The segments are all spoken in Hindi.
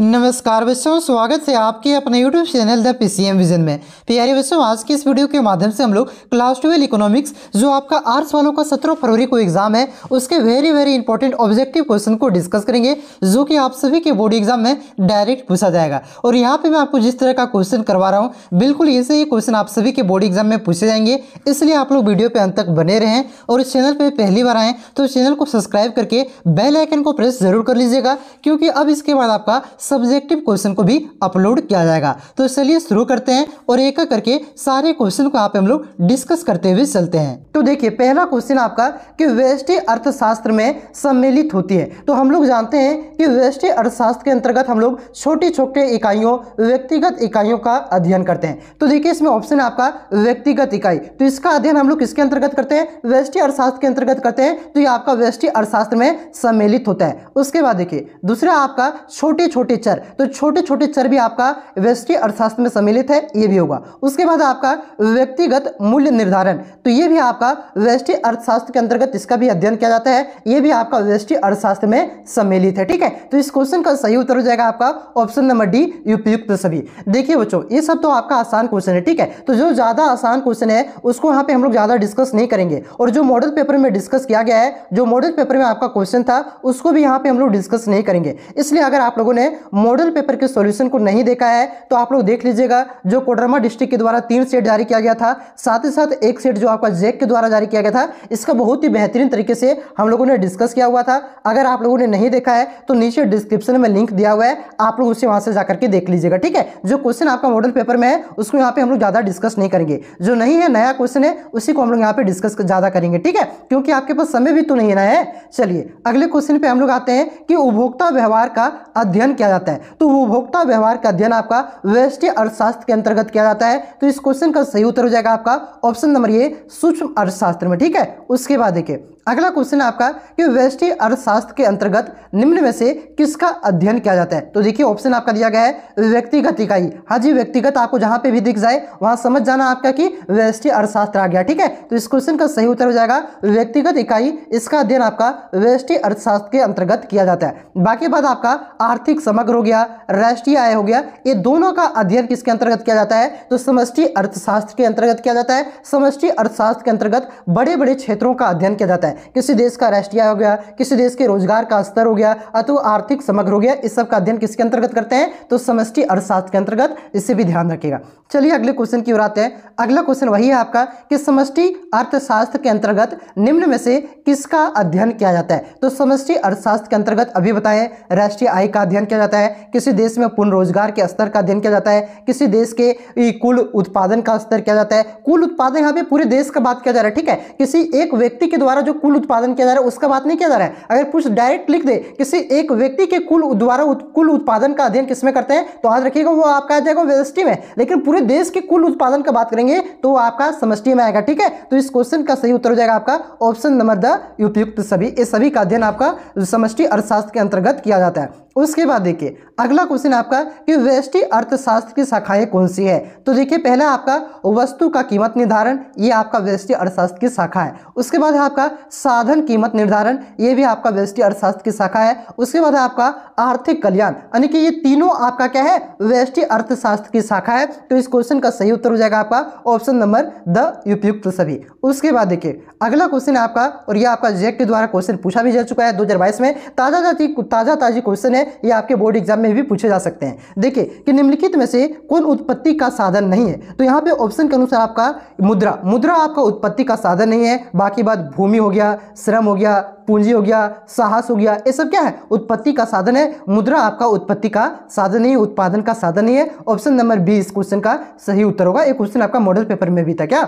नमस्कार बच्चों स्वागत है आपके अपने YouTube channel the PCM vision में प्यारे बच्चों आज की इस वीडियो के माध्यम से हम लोग क्लास ट्वेल्व इकोनॉमिक्स जो आपका आर्ट्स वालों का सत्रह फरवरी को एग्जाम है उसके very very important objective question को डिस्कस करेंगे जो कि आप सभी के बोर्ड एग्जाम में डायरेक्ट पूछा जाएगा और यहाँ पर मैं आपको जिस तरह का क्वेश्चन करवा रहा हूँ बिल्कुल ऐसे ही क्वेश्चन आप सभी के बोर्ड एग्जाम में पूछे जाएंगे इसलिए आप लोग वीडियो पर अंत तक बने रहें और इस चैनल पर पहली बार आएँ तो चैनल को सब्सक्राइब करके बेलाइकन को प्रेस जरूर कर लीजिएगा क्योंकि अब इसके बाद आपका सब्जेक्टिव क्वेश्चन को भी अपलोड किया जाएगा तो चलिए शुरू करते हैं और एक एक करके सारे क्वेश्चन को आप हम लोग डिस्कस करते हुए चलते हैं तो देखिए पहला क्वेश्चन आपका कि वेस्टी अर्थशास्त्र में सम्मिलित होती है तो हम लोग जानते हैं कि वेस्टी अर्थशास्त्र के अंतर्गत हम लोग छोटे छोटे इकाइयों व्यक्तिगत इकाइयों का अध्ययन करते हैं तो देखिए इसमें ऑप्शन आपका व्यक्तिगत इकाई तो इसका अध्ययन हम लोग किसके अंतर्गत करते हैं वेस्टी अर्थशास्त्र के अंतर्गत करते हैं तो ये आपका वेस्टी अर्थशास्त्र में सम्मिलित होता है उसके बाद देखिए दूसरा आपका छोटे छोटे छोटे चर तो छोटे छोटे चर भी आपका व्यष्टि अर्थशास्त्र में सम्मिलित है ये भी होगा उसके बाद आपका व्यक्तिगत मूल्य निर्धारण तो ये भी आपका व्यष्टि अर्थशास्त्र के अंतर्गत इसका भी अध्ययन किया जाता है ये भी आपका व्यष्टि अर्थशास्त्र में सम्मिलित है ठीक है तो इस क्वेश्चन का सही उत्तर हो जाएगा आपका ऑप्शन नंबर डी उपयुक्त सभी देखिए बच्चों ये सब तो आपका आसान क्वेश्चन है ठीक है तो जो ज़्यादा आसान क्वेश्चन है उसको यहाँ पे हम लोग ज़्यादा डिस्कस नहीं करेंगे और जो मॉडल पेपर में डिस्कस किया गया है जो मॉडल पेपर में आपका क्वेश्चन था उसको भी यहाँ पे हम लोग डिस्कस नहीं करेंगे इसलिए अगर आप लोगों ने मॉडल पेपर के सॉल्यूशन को नहीं देखा है तो आप लोग देख लीजिएगा जो कोडरमा डिस्ट्रिक्ट के द्वारा तीन सेट जारी किया गया था साथ ही साथ एक सेट जो आपका जेक के द्वारा जारी किया गया था इसका बहुत ही बेहतरीन तरीके से हम लोगों ने डिस्कस किया हुआ था अगर आप लोगों ने नहीं देखा है तो नीचे डिस्क्रिप्शन में लिंक दिया हुआ है आप लोग उसे वहां से जाकर के देख लीजिएगा ठीक है जो क्वेश्चन आपका मॉडल पेपर में है उसको यहाँ पे हम लोग ज़्यादा डिस्कस नहीं करेंगे जो नहीं है नया क्वेश्चन है उसी को हम लोग यहाँ पे डिस्कस ज़्यादा करेंगे ठीक है क्योंकि आपके पास समय भी तो नहीं ना है चलिए अगले क्वेश्चन पे हम लोग आते हैं कि उपभोक्ता व्यवहार का अध्ययन किया जाता है तो उपभोक्ता व्यवहार का अध्ययन आपका व्यवस्थित अर्थशास्त्र के अंतर्गत किया जाता है तो इस क्वेश्चन का सही उत्तर हो जाएगा आपका ऑप्शन नंबर ये सूक्ष्म अर्थशास्त्र में ठीक है उसके बाद देखिए अगला क्वेश्चन आपका कि व्यष्टि अर्थशास्त्र के अंतर्गत निम्न में से किसका अध्ययन किया जाता है तो देखिए ऑप्शन आपका दिया गया है व्यक्तिगत इकाई हाँ जी व्यक्तिगत आपको जहां पे भी दिख जाए वहां समझ जाना आपका कि व्यष्टि अर्थशास्त्र आ गया ठीक है तो इस क्वेश्चन का सही उत्तर हो जाएगा व्यक्तिगत इकाई इसका अध्ययन आपका व्यष्टि अर्थशास्त्र के अंतर्गत किया जाता है बाकी बात आपका आर्थिक समग्र विभाग हो गया राष्ट्रीय आय हो गया ये दोनों का अध्ययन किसके अंतर्गत किया जाता है तो समष्टि अर्थशास्त्र के अंतर्गत किया जाता है समष्टि अर्थशास्त्र के अंतर्गत बड़े बड़े क्षेत्रों का अध्ययन किया जाता है किसी देश का राष्ट्रीय आय हो गया किसी देश के रोजगार का स्तर हो गया अथवा आर्थिक समग्र हो गया इस सब का अध्ययन किसके अंतर्गत करते हैं तो समष्टि अर्थशास्त्र के अंतर्गत इसे भी ध्यान रखेगा चलिए अगले क्वेश्चन की ओर आते हैं अगला क्वेश्चन वही है आपका कि समष्टि अर्थशास्त्र के अंतर्गत निम्न में से किसका अध्ययन किया जाता है तो समष्टि अर्थशास्त्र के अंतर्गत अभी बताएं राष्ट्रीय आय का अध्ययन किया जाता है किसी देश में पूर्ण रोजगार के स्तर का अध्ययन किया जाता है किसी देश के कुल उत्पादन का स्तर किया जाता है कुल उत्पादन यहाँ पे पूरे देश का बात किया जा रहा है ठीक है किसी एक व्यक्ति के द्वारा जो कुल उत्पादन किया जा रहा है उसका बात नहीं किया जा रहा है अगर कुछ डायरेक्ट लिख दे किसी एक व्यक्ति के कुल द्वारा कुल उत्पादन का अध्ययन किसमें करते हैं तो आज रखिएगा वो आपका आ जाएगा व्यवस्थि में लेकिन पूरे देश के कुल उत्पादन का बात करेंगे तो आपका समष्टि में आएगा ठीक है तो इस क्वेश्चन का सही उत्तर हो जाएगा आपका ऑप्शन नंबर द उपयुक्त सभी ये सभी का अध्ययन आपका समष्टि अर्थशास्त्र के अंतर्गत किया जाता है उसके बाद देखिए अगला क्वेश्चन आपका कि व्यष्टि अर्थशास्त्र की शाखाएं कौन सी है तो देखिए पहला आपका वस्तु का कीमत निर्धारण ये आपका व्यष्टि अर्थशास्त्र की शाखा है उसके बाद आपका साधन कीमत निर्धारण ये भी आपका व्यष्टि अर्थशास्त्र की शाखा है उसके बाद आपका आर्थिक कल्याण यानी कि ये तीनों आपका क्या है व्यष्टि अर्थशास्त्र की शाखा है तो इस क्वेश्चन का सही उत्तर हो जाएगा आपका ऑप्शन नंबर द उपयुक्त सभी उसके बाद देखिए अगला क्वेश्चन आपका और यह आपका जेक के द्वारा क्वेश्चन पूछा भी जा चुका है दो में ताजा ताजी ताजा ताजी क्वेश्चन है हैं ये आपके बोर्ड एग्जाम में भी पूछे जा सकते हैं देखिए कि निम्नलिखित में से कौन उत्पत्ति का साधन नहीं है तो यहाँ पे ऑप्शन के अनुसार आपका मुद्रा मुद्रा आपका उत्पत्ति का साधन नहीं है बाकी बात भूमि हो गया श्रम हो गया पूंजी हो गया साहस हो गया ये सब क्या है उत्पत्ति का साधन है मुद्रा आपका उत्पत्ति का साधन नहीं उत्पादन का साधन नहीं है ऑप्शन नंबर बी इस क्वेश्चन का सही उत्तर होगा ये क्वेश्चन आपका मॉडल पेपर में भी था क्या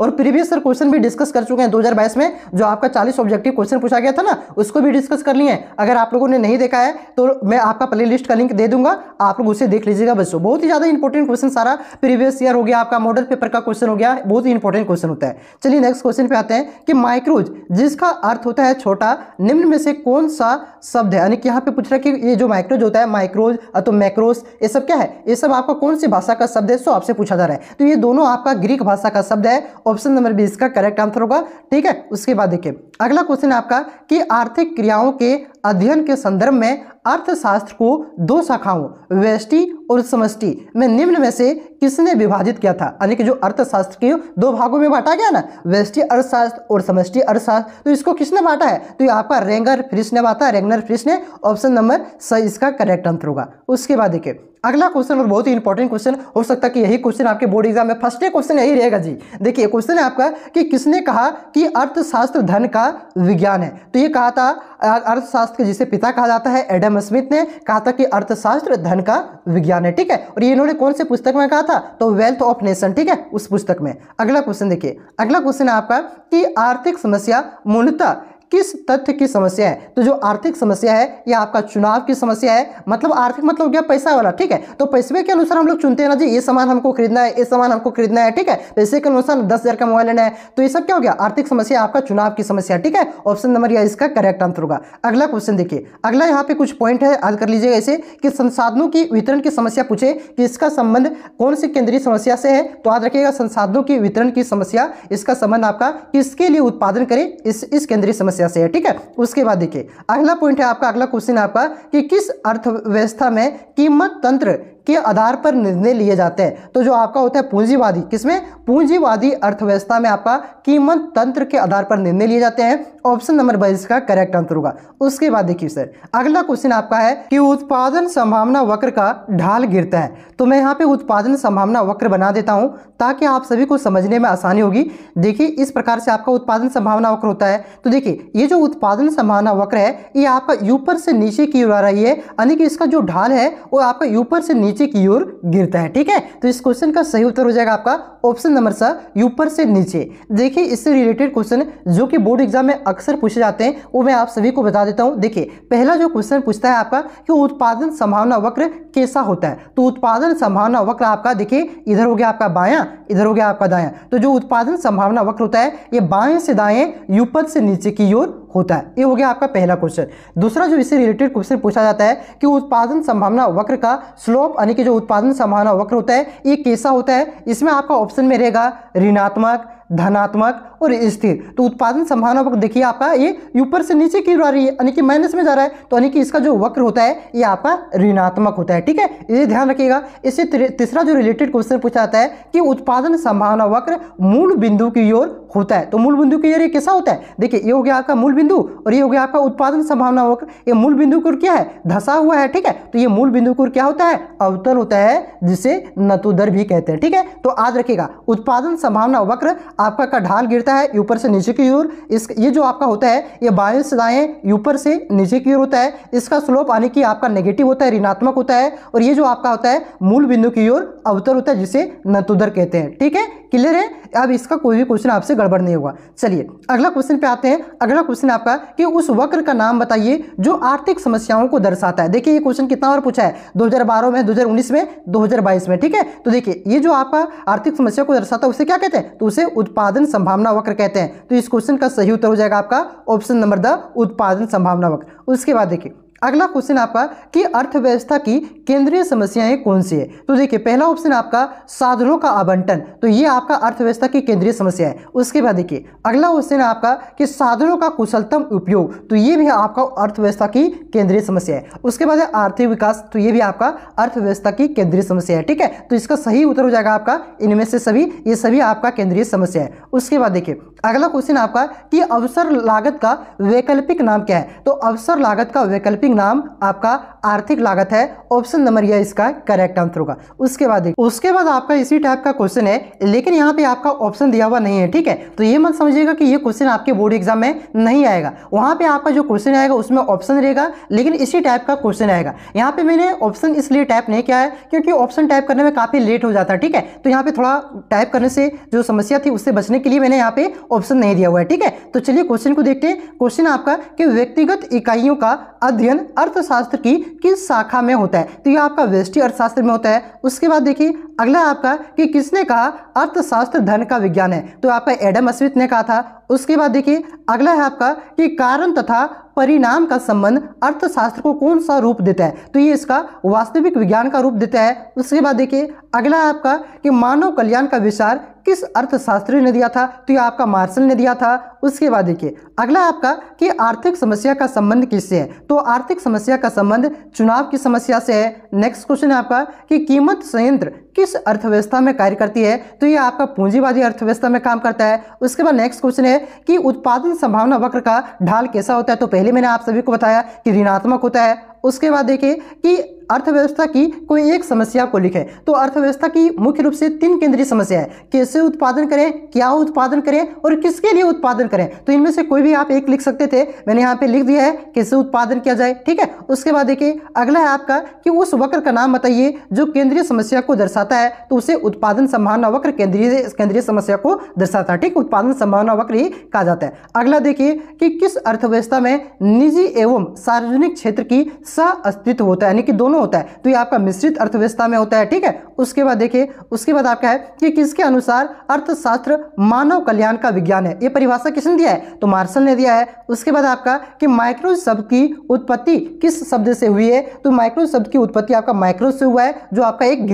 और प्रीवियस सर क्वेश्चन भी डिस्कस कर चुके हैं 2022 में जो आपका 40 ऑब्जेक्टिव क्वेश्चन पूछा गया था ना उसको भी डिस्कस कर लिए अगर आप लोगों ने नहीं देखा है तो मैं आपका प्ले लिस्ट का लिंक दे दूंगा आप लोग उसे देख लीजिएगा बच्चों तो बहुत ही ज़्यादा इंपॉर्टेंट क्वेश्चन सारा प्रीवियस ईयर हो गया आपका मॉडल पेपर का क्वेश्चन हो गया बहुत ही इंपॉर्टेंट क्वेश्चन होता है चलिए नेक्स्ट क्वेश्चन पे आते हैं कि माइक्रोज जिसका अर्थ होता है छोटा निम्न में से कौन सा शब्द है यानी कि यहाँ पे पूछ रहा है कि ये जो माइक्रोज होता है माइक्रोज तो मैक्रोस ये सब क्या है ये सब आपका कौन सी भाषा का शब्द है सो आपसे पूछा जा रहा है तो ये दोनों आपका ग्रीक भाषा का शब्द है ऑप्शन नंबर बी इसका करेक्ट आंसर होगा ठीक है उसके बाद देखिए अगला क्वेश्चन आपका कि आर्थिक क्रियाओं के अध्ययन के संदर्भ में अर्थशास्त्र को दो शाखाओं वेष्टि और समष्टि में निम्न में से किसने विभाजित किया था यानी कि जो अर्थशास्त्र के दो भागों में बांटा गया ना वेष्टि अर्थशास्त्र और समष्टि अर्थशास्त्र तो इसको किसने बांटा है तो यहाँ पर रेंगर फ्रिश ने बांटा रेंगनर फ्रिश ने ऑप्शन नंबर सही इसका करेक्ट आंसर होगा उसके बाद देखिए अगला क्वेश्चन और बहुत ही इंपॉर्टेंट क्वेश्चन हो सकता है कि यही क्वेश्चन आपके बोर्ड एग्जाम में फर्स्ट क्वेश्चन यही रहेगा जी देखिए क्वेश्चन है आपका कि किसने कहा कि अर्थशास्त्र धन का विज्ञान है तो ये कहा था अर्थशास्त्र के जिसे पिता कहा जाता है एडम स्मिथ ने कहा था कि अर्थशास्त्र धन का विज्ञान है ठीक है और ये इन्होंने कौन से पुस्तक में कहा था तो वेल्थ ऑफ नेशन ठीक है उस पुस्तक में अगला क्वेश्चन देखिए अगला क्वेश्चन है आपका कि आर्थिक समस्या मूलतः किस तथ्य की समस्या है तो जो आर्थिक समस्या है या आपका चुनाव की समस्या है मतलब आर्थिक मतलब क्या पैसा वाला ठीक है तो पैसे के अनुसार हम लोग चुनते हैं ना जी ये सामान हमको खरीदना है ये सामान हमको खरीदना है ठीक है पैसे तो के अनुसार दस का मोबाइल लेना है तो ये सब क्या हो गया आर्थिक समस्या आपका चुनाव की समस्या ठीक है ऑप्शन नंबर यह इसका करेक्ट आंसर होगा अगला क्वेश्चन देखिए अगला यहाँ पे कुछ पॉइंट है याद कर लीजिएगा इसे कि संसाधनों की वितरण की समस्या पूछे कि इसका संबंध कौन सी केंद्रीय समस्या से है तो याद रखिएगा संसाधनों की वितरण की समस्या इसका संबंध आपका किसके लिए उत्पादन करे इस इस केंद्रीय समस्या समस्या से है ठीक है उसके बाद देखिए अगला पॉइंट है आपका अगला क्वेश्चन आपका कि किस अर्थव्यवस्था में कीमत तंत्र के आधार पर निर्णय लिए जाते हैं तो जो आपका होता है पूंजीवादी किसमें पूंजीवादी अर्थव्यवस्था में आपका कीमत तंत्र के आधार पर निर्णय लिए जाते हैं ऑप्शन नंबर बाईस का करेक्ट आंसर होगा उसके बाद देखिए सर अगला क्वेश्चन आपका है कि उत्पादन संभावना वक्र का ढाल गिरता है तो मैं यहाँ पे उत्पादन संभावना वक्र बना देता हूँ ताकि आप सभी को समझने में आसानी होगी देखिए इस प्रकार से आपका उत्पादन संभावना वक्र होता है तो देखिए ये जो उत्पादन संभावना वक्र है ये आपका ऊपर से नीचे की ओर आ रही है यानी कि इसका जो ढाल है वो आपका ऊपर से नीचे नीचे की ओर गिरता है ठीक है तो इस क्वेश्चन का सही उत्तर हो जाएगा आपका ऑप्शन नंबर सा ऊपर से नीचे देखिए इससे रिलेटेड क्वेश्चन जो कि बोर्ड एग्जाम में अक्सर पूछे जाते हैं वो मैं आप सभी को बता देता हूँ देखिए पहला जो क्वेश्चन पूछता है आपका कि उत्पादन संभावना वक्र कैसा होता है तो उत्पादन संभावना वक्र आपका देखिए इधर हो गया आपका बायां इधर हो गया आपका दायां तो जो उत्पादन संभावना वक्र होता है ये बाएं से दाएं ऊपर से नीचे की ओर होता है ये हो गया आपका पहला क्वेश्चन दूसरा जो इससे रिलेटेड क्वेश्चन पूछा जाता है कि उत्पादन संभावना वक्र का स्लोप यानी कि जो उत्पादन संभावना वक्र होता है ये कैसा होता है इसमें आपका ऑप्शन में रहेगा ऋणात्मक धनात्मक और स्थिर तो उत्पादन संभावना वक्र देखिए आपका ये ऊपर से नीचे की रही है यानी कि माइनस में जा रहा है तो यानी कि इसका जो वक्र होता है ये आपका ऋणात्मक होता है ठीक है ये ध्यान रखिएगा इससे तीसरा जो रिलेटेड क्वेश्चन पूछा जाता है कि उत्पादन संभावना वक्र मूल बिंदु की ओर होता है तो मूल बिंदु की ओर ये कैसा होता है देखिए ये हो गया आपका मूल बिंदु और ये हो गया आपका उत्पादन संभावना वक्र ये मूल बिंदु की क्या है धसा हुआ है ठीक है तो ये मूल बिंदु की क्या होता है अवतल होता है जिसे नतुदर भी कहते हैं ठीक है तो आज रखिएगा उत्पादन संभावना वक्र आपका का ढाल गिरता है ऊपर से नीचे की ओर इस ये जो आपका होता है ये बाएं से दाएं ऊपर से नीचे की ओर होता है इसका स्लोप यानी की आपका नेगेटिव होता है ऋणात्मक होता है और ये जो आपका होता है मूल बिंदु की ओर अवतर होता है जिसे नतुदर कहते हैं ठीक है क्लियर है अब इसका कोई भी क्वेश्चन आपसे गड़बड़ नहीं होगा चलिए अगला क्वेश्चन पे आते हैं अगला क्वेश्चन आपका कि उस वक्र का नाम बताइए जो आर्थिक समस्याओं को दर्शाता है देखिए ये क्वेश्चन कितना बार पूछा है दो में दो में दो में ठीक है तो देखिए ये जो आपका आर्थिक समस्या को दर्शाता है उसे क्या कहते हैं तो उसे उत्पादन संभावना वक्र कहते हैं तो इस क्वेश्चन का सही उत्तर हो जाएगा आपका ऑप्शन नंबर द उत्पादन संभावना वक्र उसके बाद देखिए अगला क्वेश्चन आपका कि अर्थव्यवस्था की केंद्रीय समस्याएं कौन सी है तो देखिए पहला ऑप्शन आपका साधनों का आवंटन तो ये आपका अर्थव्यवस्था की केंद्रीय समस्या है उसके बाद देखिए अगला क्वेश्चन आपका कि साधनों का कुशलतम उपयोग तो ये भी आपका अर्थव्यवस्था की केंद्रीय समस्या है उसके बाद आर्थिक विकास तो ये भी आपका अर्थव्यवस्था की केंद्रीय समस्या है ठीक है तो इसका सही उत्तर हो जाएगा आपका इनमें से सभी ये सभी आपका केंद्रीय समस्या है उसके बाद देखिए अगला क्वेश्चन आपका कि अवसर लागत का वैकल्पिक नाम क्या है तो अवसर लागत का वैकल्पिक रिसीविंग नाम आपका आर्थिक लागत है ऑप्शन नंबर यह इसका करेक्ट आंसर होगा उसके बाद उसके बाद आपका इसी टाइप का क्वेश्चन है लेकिन यहाँ पे आपका ऑप्शन दिया हुआ नहीं है ठीक है तो ये मत समझिएगा कि ये क्वेश्चन आपके बोर्ड एग्जाम में नहीं आएगा वहाँ पे आपका जो क्वेश्चन आएगा उसमें ऑप्शन रहेगा लेकिन इसी टाइप का क्वेश्चन आएगा यहाँ पे मैंने ऑप्शन इसलिए टाइप नहीं किया है क्योंकि ऑप्शन टाइप करने में काफ़ी लेट हो जाता है ठीक है तो यहाँ पे थोड़ा टाइप करने से जो समस्या थी उससे बचने के लिए मैंने यहाँ पे ऑप्शन नहीं दिया हुआ है ठीक है तो चलिए क्वेश्चन को देखते हैं क्वेश्चन आपका कि व्यक्तिगत इकाइयों का अध्ययन अध्ययन अर्थशास्त्र की किस शाखा में होता है तो यह आपका वेस्टी अर्थशास्त्र में होता है उसके बाद देखिए अगला आपका कि किसने कहा अर्थशास्त्र धन का विज्ञान है तो आपका एडम स्मिथ ने कहा था उसके बाद देखिए अगला है आपका कि कारण तथा परिणाम का संबंध अर्थशास्त्र को कौन सा रूप देता है तो ये इसका वास्तविक विज्ञान का रूप देता है उसके बाद देखिए अगला आपका कि मानव कल्याण का विचार किस अर्थशास्त्री ने दिया था तो ये आपका मार्शल ने दिया था उसके बाद देखिए अगला आपका कि आर्थिक समस्या का संबंध किससे है तो आर्थिक समस्या का संबंध चुनाव की समस्या से है नेक्स्ट क्वेश्चन है आपका कि कीमत संयंत्र किस अर्थव्यवस्था में कार्य करती है तो ये आपका पूंजीवादी अर्थव्यवस्था में काम करता है उसके बाद नेक्स्ट क्वेश्चन है कि उत्पादन संभावना वक्र का ढाल कैसा होता है तो पहले मैंने आप सभी को बताया कि ऋणात्मक होता है उसके बाद देखिए कि अर्थव्यवस्था की कोई एक समस्या को लिखें तो अर्थव्यवस्था की मुख्य रूप से तीन केंद्रीय समस्या है कैसे उत्पादन करें क्या उत्पादन करें और किसके लिए उत्पादन करें तो इनमें से कोई भी आप एक लिख सकते थे मैंने यहाँ पे लिख दिया है कैसे उत्पादन किया जाए ठीक है उसके बाद देखिए अगला है आपका कि उस वक्र का नाम बताइए जो केंद्रीय समस्या को दर्शाता है तो उसे उत्पादन संभावना वक्र केंद्रीय केंद्रीय समस्या को दर्शाता है ठीक उत्पादन संभावना वक्र ही कहा जाता है अगला देखिए कि किस अर्थव्यवस्था में निजी एवं सार्वजनिक क्षेत्र की सा अस्तित्व होता है यानी कि दोनों होता है तो ये आपका मिश्रित अर्थव्यवस्था में होता है ठीक है उसके बाद देखिए उसके बाद आपका है कि किसके अनुसार अर्थशास्त्र मानव कल्याण का विज्ञान है ये परिभाषा किसने दिया है तो मार्शल ने दिया है उसके बाद आपका कि माइक्रो शब्द की उत्पत्ति किस शब्द से हुई है तो माइक्रो शब्द की उत्पत्ति आपका माइक्रो से हुआ है जो आपका एक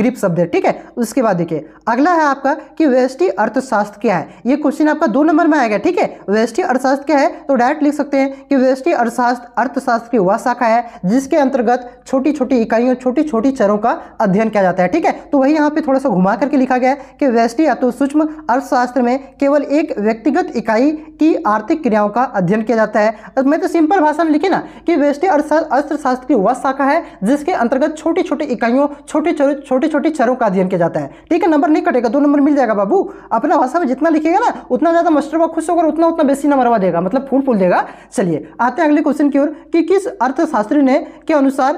ग्रीप शब्द है ठीक है उसके बाद देखिए अगला है आपका कि वेस्टी अर्थशास्त्र क्या है ये क्वेश्चन आपका दो नंबर में आएगा ठीक है वेस्टी अर्थशास्त्र क्या है तो डायरेक्ट लिख सकते हैं कि वेस्टी अर्थशास्त्र अर्थशास्त्र की वह शाखा है है जिसके अंतर्गत छोटी छोटी इकाइयों छोटी छोटी चरों का अध्ययन किया जाता है ठीक है तो वही यहाँ पे थोड़ा सा घुमा करके लिखा गया है कि वैष्टि या तो सूक्ष्म अर्थशास्त्र में केवल एक व्यक्तिगत इकाई की आर्थिक क्रियाओं का अध्ययन किया जाता है मैं तो सिंपल भाषा में लिखी ना कि वैष्टि अर्थशास्त्र की वह शाखा है जिसके अंतर्गत छोटी छोटी इकाइयों छोटे छोटे छोटे चरों का अध्ययन किया जाता है ठीक है नंबर नहीं कटेगा दो नंबर मिल जाएगा बाबू अपना भाषा में जितना लिखेगा ना उतना ज़्यादा मास्टर का खुश होकर उतना उतना बेसी नंबर देगा मतलब फूल फूल देगा चलिए आते हैं अगले क्वेश्चन की ओर कि किस अर्थशास्त्र शास्त्र ने के अनुसार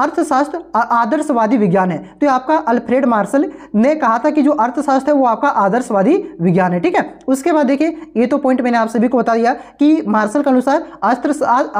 अर्थशास्त्र आदर्शवादी विज्ञान है तो आपका अल्फ्रेड मार्शल ने कहा था कि जो अर्थशास्त्र है वो आपका आदर्शवादी विज्ञान है ठीक है उसके बाद देखिए ये तो पॉइंट मैंने आप सभी को बता दिया कि मार्शल के अनुसार अस्त्र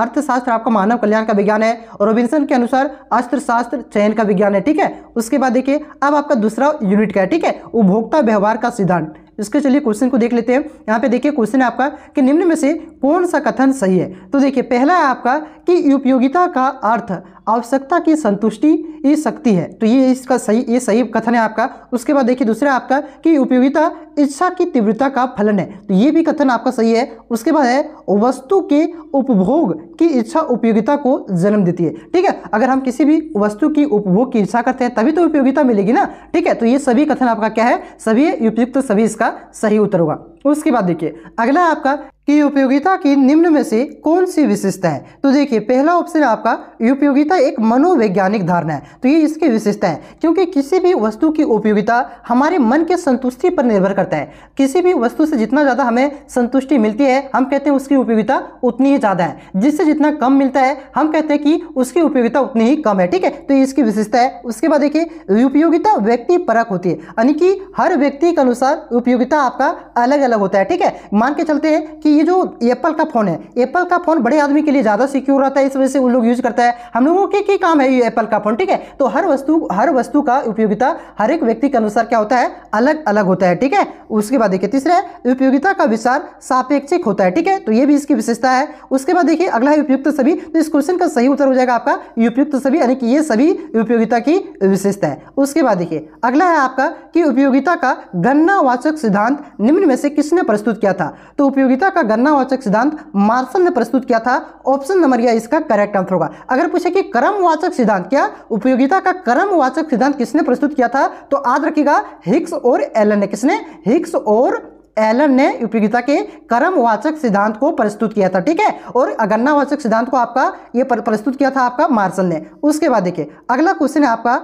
अर्थशास्त्र आपका मानव कल्याण का विज्ञान है रोबिन्सन के अनुसार अस्त्रशास्त्र चयन का विज्ञान है ठीक है उसके बाद देखिए अब आपका दूसरा यूनिट क्या है ठीक है उपभोक्ता व्यवहार का सिद्धांत इसके चलिए क्वेश्चन को देख लेते हैं यहाँ पे देखिए क्वेश्चन है आपका कि निम्न में से कौन सा कथन सही है तो देखिए पहला है आपका कि उपयोगिता का अर्थ आवश्यकता की संतुष्टि इस शक्ति है तो ये इसका सही ये सही कथन है आपका उसके बाद देखिए दूसरा आपका कि उपयोगिता इच्छा की तीव्रता का फलन है तो ये भी कथन आपका सही है उसके बाद है वस्तु के उपभोग की इच्छा उपयोगिता को जन्म देती है ठीक है अगर हम किसी भी वस्तु की उपभोग की इच्छा करते हैं तभी तो उपयोगिता मिलेगी ना ठीक है तो ये सभी कथन आपका क्या है सभी उपयुक्त सभी इसका सही उत्तर होगा उसके बाद देखिए अगला आपका कि उपयोगिता की निम्न में से कौन सी विशेषता है तो देखिए पहला ऑप्शन आपका उपयोगिता एक मनोवैज्ञानिक धारणा है तो ये इसकी विशेषता है क्योंकि किसी भी वस्तु की उपयोगिता हमारे मन के संतुष्टि पर निर्भर करता है किसी भी वस्तु से जितना ज़्यादा हमें संतुष्टि मिलती है हम कहते हैं उसकी उपयोगिता उतनी ही ज़्यादा है जिससे जितना कम मिलता है हम कहते हैं कि उसकी उपयोगिता उतनी ही कम है ठीक है तो ये इसकी विशेषता है उसके बाद देखिए उपयोगिता व्यक्ति परक होती है यानी कि हर व्यक्ति के अनुसार उपयोगिता आपका अलग अलग अलग होता है ठीक है मान के चलते हैं कि ये जो एप्पल का फ़ोन है एप्पल का फ़ोन बड़े आदमी के लिए ज़्यादा सिक्योर रहता है इस वजह से वो लोग यूज़ करता है हम लोगों के क्या काम है ये एप्पल का फ़ोन ठीक है तो हर वस्तु हर वस्तु का उपयोगिता हर एक व्यक्ति के अनुसार क्या होता है अलग अलग होता है ठीक है उसके बाद देखिए तीसरा उपयोगिता का विचार सापेक्षिक होता है ठीक है तो ये भी इसकी विशेषता है उसके बाद देखिए अगला है उपयुक्त सभी तो इस क्वेश्चन का सही उत्तर हो जाएगा आपका उपयुक्त सभी यानी कि ये सभी उपयोगिता की विशेषता है उसके बाद देखिए अगला है आपका कि उपयोगिता का गणनावाचक सिद्धांत निम्न में से किस किसने प्रस्तुत किया था तो उपयोगिता का गन्नावाचक सिद्धांत मार्सल ने प्रस्तुत किया था ऑप्शन नंबर यह इसका करेक्ट आंसर होगा अगर पूछे कि कर्मवाचक सिद्धांत क्या उपयोगिता का कर्मवाचक सिद्धांत किसने प्रस्तुत किया था तो याद रखिएगा हिक्स और एलन ने किसने हिक्स और एलन ने उपयोगिता के कर्मवाचक सिद्धांत को प्रस्तुत किया था ठीक है और अगन्नावाचक सिद्धांत को आपका ये प्रस्तुत किया था आपका मार्शल ने उसके बाद देखिए अगला क्वेश्चन है आपका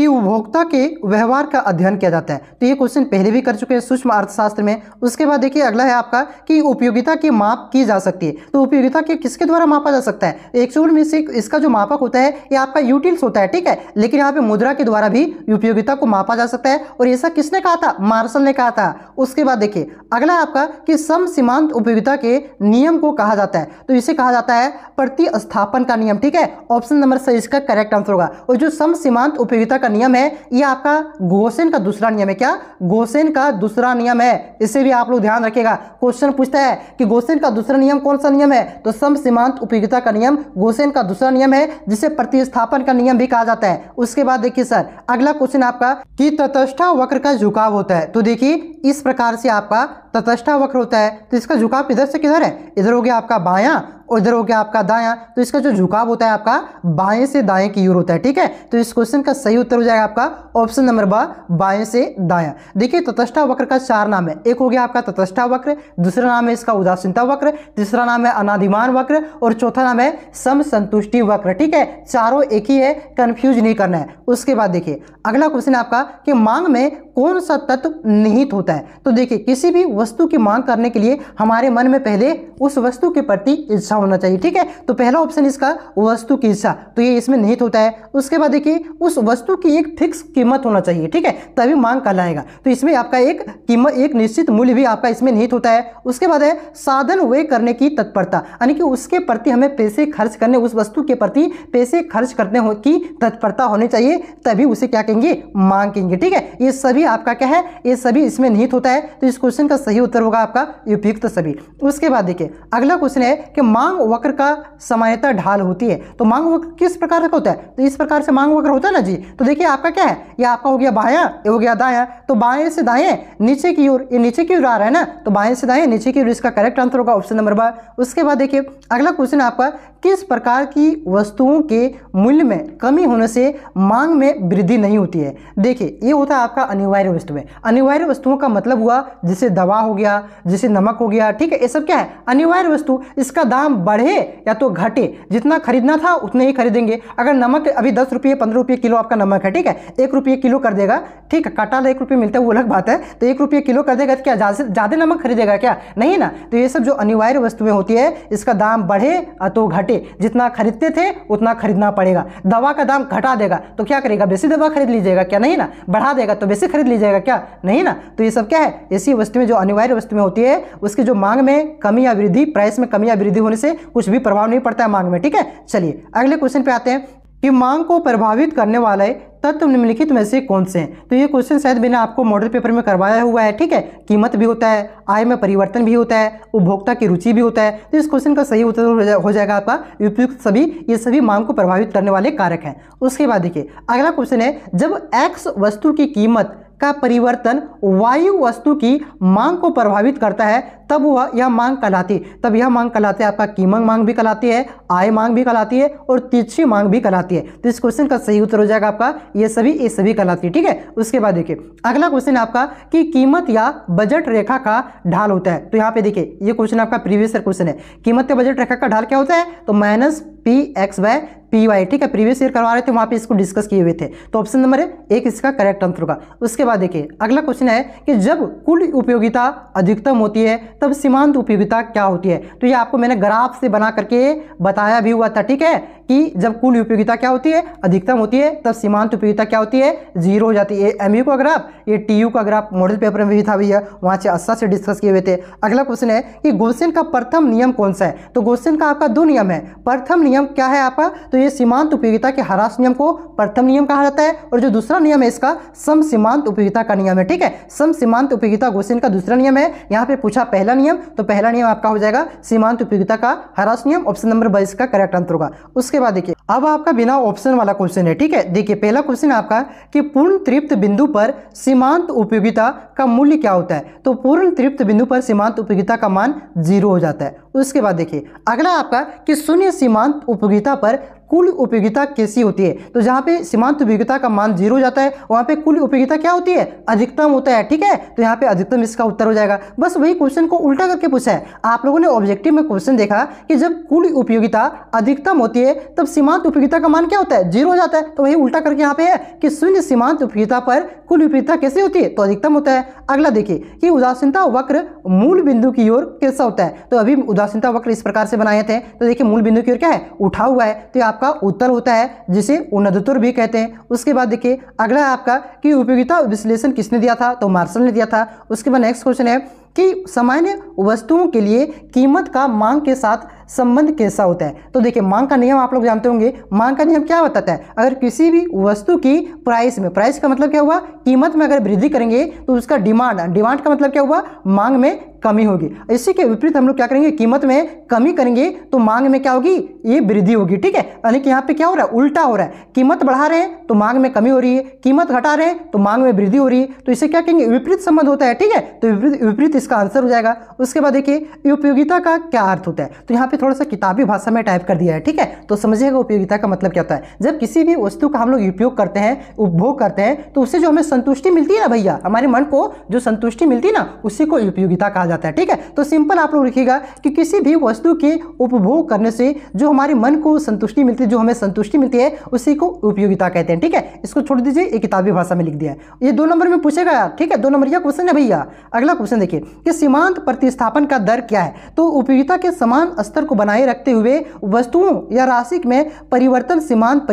कि उपभोक्ता के व्यवहार का अध्ययन किया जाता है तो ये क्वेश्चन पहले भी कर चुके हैं सूक्ष्म अर्थशास्त्र में उसके बाद देखिए अगला है आपका कि उपयोगिता की माप की जा सकती है तो उपयोगिता के किसके द्वारा मापा जा सकता है एक एक्चुअल में से इसका जो मापक होता है ये आपका यूटिल्स होता है ठीक है लेकिन यहाँ पे मुद्रा के द्वारा भी उपयोगिता को मापा जा सकता है और ऐसा किसने कहा था मार्शल ने कहा था उसके बाद देखिए अगला आपका कि सम सीमांत उपयोगिता के नियम को कहा जाता है तो इसे कहा जाता है प्रतिस्थापन का नियम ठीक है ऑप्शन नंबर सही इसका करेक्ट आंसर होगा और जो सम सीमांत उपयोगिता का नियम है ये आपका गोसेन का दूसरा नियम है क्या गोसेन का दूसरा नियम है इससे भी आप लोग ध्यान रखेगा क्वेश्चन पूछता है कि गोसेन का दूसरा नियम कौन सा नियम है तो सम सीमांत उपयोगिता का नियम गोसेन का दूसरा नियम है जिसे प्रतिस्थापन का नियम भी कहा जाता है उसके बाद देखिए सर अगला क्वेश्चन आपका कि तटस्था वक्र का झुकाव होता है तो देखिए इस प्रकार से आपका तटस्था वक्र होता है तो इसका झुकाव इधर से किधर है इधर हो गया आपका बायां और इधर हो गया आपका दायां तो इसका जो झुकाव होता है आपका बाएं से दाएं की ओर होता है ठीक है तो इस क्वेश्चन का सही उत्तर हो जाएगा आपका ऑप्शन नंबर बा बाएं से दायां देखिए तटस्था वक्र का चार नाम है एक हो गया आपका तटस्था वक्र दूसरा नाम है इसका उदासीनता वक्र तीसरा नाम है अनाधिमान वक्र और चौथा नाम है सम संतुष्टि वक्र ठीक है चारों एक ही है कन्फ्यूज नहीं करना है उसके बाद देखिए अगला क्वेश्चन आपका कि मांग में कौन सा तत्व निहित होता है तो देखिए किसी भी वस्तु की मांग करने के लिए हमारे मन में पहले उस वस्तु के प्रति इच्छा होना चाहिए ठीक है तो पहला ऑप्शन इसका वस्तु की इच्छा तो ये इसमें निहित होता है उसके बाद देखिए उस वस्तु की एक फिक्स कीमत होना चाहिए ठीक है तभी मांग कहलाएगा तो इसमें आपका एक कीमत एक निश्चित मूल्य भी आपका इसमें निहित होता है उसके बाद है साधन व्यय करने की तत्परता यानी कि उसके प्रति हमें पैसे खर्च करने उस वस्तु के प्रति पैसे खर्च करने की तत्परता होनी चाहिए तभी उसे क्या कहेंगे मांग कहेंगे ठीक है ये सभी आपका क्या है ये सभी इसमें निहित होता है तो इस क्वेश्चन का सही उत्तर होगा आपका उपयुक्त सभी उसके बाद देखिए अगला क्वेश्चन है कि मांग वक्र का समायता ढाल होती है तो मांग वक्र किस प्रकार का होता है तो इस प्रकार से मांग वक्र होता है ना जी तो देखिए आपका क्या है ये आपका हो गया बाया ये हो गया दाया तो बाएं से दाएं नीचे की ओर ये नीचे की ओर आ रहा है ना तो बाएं से दाएं नीचे की ओर इसका करेक्ट आंसर होगा ऑप्शन नंबर बार उसके बाद देखिए अगला क्वेश्चन आपका किस प्रकार की वस्तुओं के मूल्य में कमी होने से मांग में वृद्धि नहीं होती है देखिए ये होता है आपका अनिवार्य वस्तुएं अनिवार्य वस्तुओं का मतलब हुआ जैसे दवा हो गया जैसे नमक हो गया ठीक है ये सब क्या है अनिवार्य वस्तु इसका दाम बढ़े या तो घटे जितना खरीदना था उतने ही खरीदेंगे अगर नमक अभी दस रुपये पंद्रह रुपये किलो आपका नमक है ठीक है एक रुपये किलो कर देगा ठीक है कटाला एक रुपये मिलता है वो अलग बात है तो एक रुपये किलो कर देगा तो क्या ज़्यादा नमक खरीदेगा क्या नहीं ना तो ये सब जो अनिवार्य वस्तुएं होती है इसका दाम बढ़े या तो घटे घटे जितना खरीदते थे उतना खरीदना पड़ेगा दवा का दाम घटा देगा तो क्या करेगा बेसी दवा खरीद लीजिएगा क्या नहीं ना बढ़ा देगा तो बेसी खरीद लीजिएगा क्या नहीं ना तो ये सब क्या है ऐसी वस्तु में जो अनिवार्य वस्तु में होती है उसकी जो मांग में कमी या वृद्धि प्राइस में कमी या वृद्धि होने से कुछ भी प्रभाव नहीं पड़ता है मांग में ठीक है चलिए अगले क्वेश्चन पे आते हैं कि मांग को प्रभावित करने वाले तत्व निम्नलिखित में से कौन से हैं तो ये क्वेश्चन शायद मैंने आपको मॉडल पेपर में करवाया हुआ है ठीक है कीमत भी होता है आय में परिवर्तन भी होता है उपभोक्ता की रुचि भी होता है तो इस क्वेश्चन का सही उत्तर हो जाएगा आपका उपयुक्त सभी ये सभी मांग को प्रभावित करने वाले कारक हैं उसके बाद देखिए अगला क्वेश्चन है जब एक्स वस्तु की कीमत का परिवर्तन वायु वस्तु की मांग को प्रभावित करता है तब वह यह मांग कहलाती तब यह मांग कहलाती है आपका कीमंग मांग भी कहलाती है आय मांग भी कहलाती है और तिरछी मांग भी कहलाती है तो इस क्वेश्चन का सही उत्तर हो जाएगा आपका ये सभी ये सभी कहलाती है ठीक है उसके बाद देखिए अगला क्वेश्चन आपका कि कीमत या बजट रेखा का ढाल होता है तो यहाँ पे देखिए ये क्वेश्चन आपका प्रीवियस क्वेश्चन है कीमत या बजट रेखा का ढाल क्या होता है तो minus P X by P Y ठीक है प्रीवियस ईयर करवा रहे थे वहाँ पे इसको डिस्कस किए हुए थे तो ऑप्शन नंबर एक इसका करेक्ट आंसर होगा उसके बाद देखिए अगला क्वेश्चन है कि जब कुल उपयोगिता अधिकतम होती है तब सीमांत उपयोगिता क्या होती है तो ये आपको मैंने ग्राफ से बना करके बताया भी हुआ था ठीक है कि जब कुल उपयोगिता क्या होती है अधिकतम होती है तब सीमांत उपयोगिता क्या होती है जीरो हो जाती है एम अगर आप ये टी का अगर आप मॉडल पेपर में भी था भैया वहाँ से अस्सा से डिस्कस किए हुए थे अगला क्वेश्चन है कि गोसेन का प्रथम नियम कौन सा है तो गोसेन का आपका दो नियम है प्रथम नियम क्या है आपका तो ये सीमांत उपयोगिता के हरास नियम को प्रथम नियम कहा जाता है और जो दूसरा नियम है इसका सम सीमांत उपयोगिता का नियम है ठीक है सम सीमांत उपयोगिता गोसेन का दूसरा नियम है यहाँ पर पूछा पहला नियम तो पहला नियम आपका हो जाएगा सीमांत उपयोगिता का हरास नियम ऑप्शन नंबर बाईस का करेक्ट आंसर होगा उसके बाद देखिए अब आपका बिना ऑप्शन वाला क्वेश्चन है ठीक है देखिए पहला क्वेश्चन आपका कि पूर्ण तृप्त बिंदु पर सीमांत उपयोगिता का मूल्य क्या होता है तो पूर्ण तृप्त बिंदु पर सीमांत उपयोगिता का मान जीरो हो जाता है उसके बाद देखिए अगला आपका कि शून्य सीमांत उपयोगिता पर कुल उपयोगिता कैसी होती है तो जहां पे सीमांत उपयोगिता का मान जीरो जाता है वहां पे कुल उपयोगिता क्या होती है अधिकतम होता है ठीक है तो यहाँ पे अधिकतम इसका उत्तर हो जाएगा बस वही क्वेश्चन को उल्टा करके पूछा है आप लोगों ने ऑब्जेक्टिव में क्वेश्चन देखा कि जब कुल उपयोगिता अधिकतम होती है तब सीमांत उपयोगिता का मान क्या होता है जीरो हो जाता है तो वही उल्टा करके यहाँ पे है कि शून्य सीमांत उपयोगिता पर कुल उपयोगिता कैसे होती है तो अधिकतम होता है अगला देखिए कि उदासीनता वक्र मूल बिंदु की ओर कैसा होता है तो अभी उदासीनता वक्र इस प्रकार से बनाए थे तो देखिए मूल बिंदु की ओर क्या है उठा हुआ है तो आप आपका उत्तर होता है जिसे उनदुत्तर भी कहते हैं उसके बाद देखिए अगला है आपका कि उपयोगिता विश्लेषण किसने दिया था तो मार्शल ने दिया था उसके बाद नेक्स्ट क्वेश्चन है कि सामान्य वस्तुओं के लिए कीमत का मांग के साथ संबंध कैसा होता है तो देखिए मांग का नियम आप लोग जानते होंगे मांग का नियम क्या बताता है अगर किसी भी वस्तु की प्राइस में प्राइस का मतलब क्या हुआ कीमत में अगर वृद्धि करेंगे तो उसका डिमांड डिमांड का मतलब क्या हुआ मांग में कमी होगी इसी के विपरीत हम लोग क्या करेंगे कीमत में कमी करेंगे तो मांग में क्या होगी ये वृद्धि होगी ठीक है यानी कि यहाँ पे क्या हो रहा है उल्टा हो रहा है कीमत बढ़ा रहे हैं तो मांग में कमी हो रही है कीमत घटा रहे हैं तो मांग में वृद्धि हो रही है तो इसे क्या कहेंगे विपरीत संबंध होता है ठीक है तो विपरीत इसका आंसर हो जाएगा उसके बाद देखिए उपयोगिता का क्या अर्थ होता है तो यहाँ पे थोड़ा सा किताबी भाषा में टाइप कर दिया है ठीक है तो समझिएगा उपयोगिता का मतलब क्या होता है जब किसी भी वस्तु का हम लोग उपयोग करते हैं उपभोग करते हैं तो उससे जो हमें संतुष्टि मिलती है ना भैया हमारे मन को जो संतुष्टि मिलती है ना उसी को उपयोगिता कहा जाता है ठीक है तो सिंपल आप लोग लिखिएगा कि किसी भी वस्तु के उपभोग करने से जो हमारे मन को संतुष्टि मिलती है जो हमें संतुष्टि मिलती है उसी को उपयोगिता कहते हैं ठीक है इसको छोड़ दीजिए ये किताबी भाषा में लिख दिया है ये दो नंबर में पूछेगा ठीक है दो नंबर का क्वेश्चन है भैया अगला क्वेश्चन देखिए कि सीमांत प्रतिस्थापन का दर क्या है तो उपयोगिता के समान स्तर को बनाए रखते हुए वस्तुओं या राशि में परिवर्तन सीमांत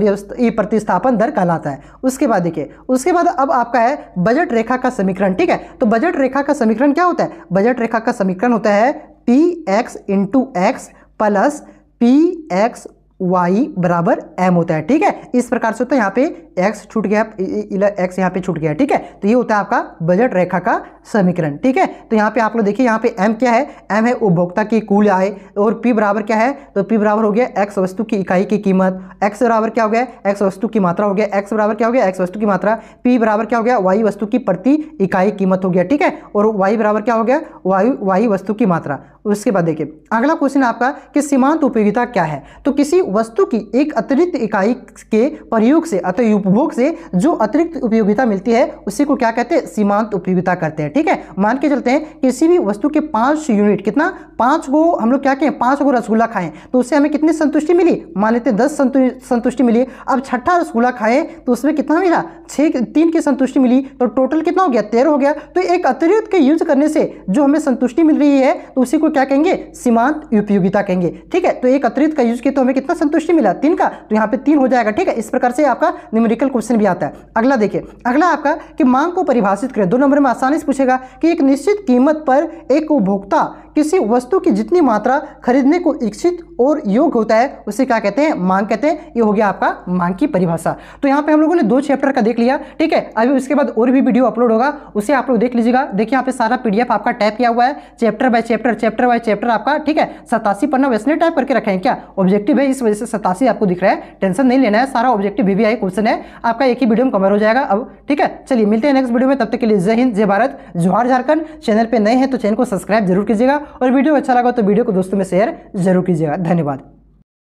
प्रतिस्थापन दर कहलाता है उसके बाद देखिए उसके बाद अब आपका है बजट रेखा का समीकरण ठीक है तो बजट रेखा का समीकरण क्या होता है बजट रेखा का समीकरण होता है P X into X plus P X Y बराबर एम होता है ठीक है इस प्रकार से होता तो है यहाँ पे एक्स छूट गया एक्स यहाँ पे छूट गया ठीक है तो ये होता है आपका बजट रेखा का समीकरण ठीक है तो यहाँ पे आप लोग देखिए यहाँ पे एम क्या है एम है उपभोक्ता की कुल आय और पी बराबर क्या है तो पी बराबर हो गया एक्स वस्तु की इकाई की कीमत एक्स बराबर क्या हो गया एक्स वस्तु की मात्रा हो गया एक्स बराबर क्या हो गया एक्स वस्तु की मात्रा पी बराबर क्या हो गया वाई वस्तु की प्रति इकाई कीमत हो गया ठीक है और वाई बराबर क्या हो गया वायु वाई वस्तु की मात्रा उसके बाद देखिए अगला क्वेश्चन आपका कि सीमांत उपयोगिता क्या है तो किसी वस्तु की एक अतिरिक्त इकाई के प्रयोग से अतः उपभोग से जो अतिरिक्त उपयोगिता मिलती है उसी को क्या कहते हैं सीमांत उपयोगिता करते हैं ठीक है मान के चलते हैं किसी भी वस्तु के पांच यूनिट कितना पांच को हम लोग क्या कहें पांच को रसगुल्ला खाएं तो उससे हमें कितनी संतुष्टि मिली मान लेते हैं दस संतुष्टि मिली अब छठा रसगुल्ला खाएं तो उसमें कितना मिला छः तीन की संतुष्टि मिली तो टोटल कितना हो गया तेरह हो गया तो एक अतिरिक्त के यूज करने से जो हमें संतुष्टि मिल रही है तो उसी को क्या कहेंगे सीमांत उपयोगिता कहेंगे ठीक है तो एक अतिरिक्त का यूज किया तो हमें कितना संतुष्टि मिला तीन का तो यहाँ पे तीन हो जाएगा ठीक है इस प्रकार से आपका न्यूमेरिकल क्वेश्चन भी आता है अगला देखिए अगला आपका कि मांग को परिभाषित करें दो नंबर में आसानी से पूछेगा कि एक निश्चित कीमत पर एक उपभोक्ता किसी वस्तु की जितनी मात्रा खरीदने को इच्छित और योग्य होता है उसे क्या कहते हैं मांग कहते हैं ये हो गया आपका मांग की परिभाषा तो यहाँ पे हम लोगों ने दो चैप्टर का देख लिया ठीक है अभी उसके बाद और भी वीडियो अपलोड होगा उसे आप लोग देख लीजिएगा देखिए यहाँ पे सारा पीडीएफ आपका टाइप किया हुआ है chapter by chapter chapter chapter wise chapter आपका ठीक है सतासी पन्ना वैसे टाइप करके रखे हैं क्या ऑब्जेक्टिव है इस वजह से सतासी आपको दिख रहा है टेंशन नहीं लेना है सारा ऑब्जेक्टिव भी आई क्वेश्चन है आपका एक ही वीडियो में कवर हो जाएगा अब ठीक है चलिए मिलते हैं नेक्स्ट वीडियो में तब तक के लिए जय हिंद जय भारत जोहार झारखंड चैनल पर नए हैं तो चैनल को सब्सक्राइब जरूर कीजिएगा और वीडियो अच्छा लगा तो वीडियो को दोस्तों में शेयर जरूर कीजिएगा धन्यवाद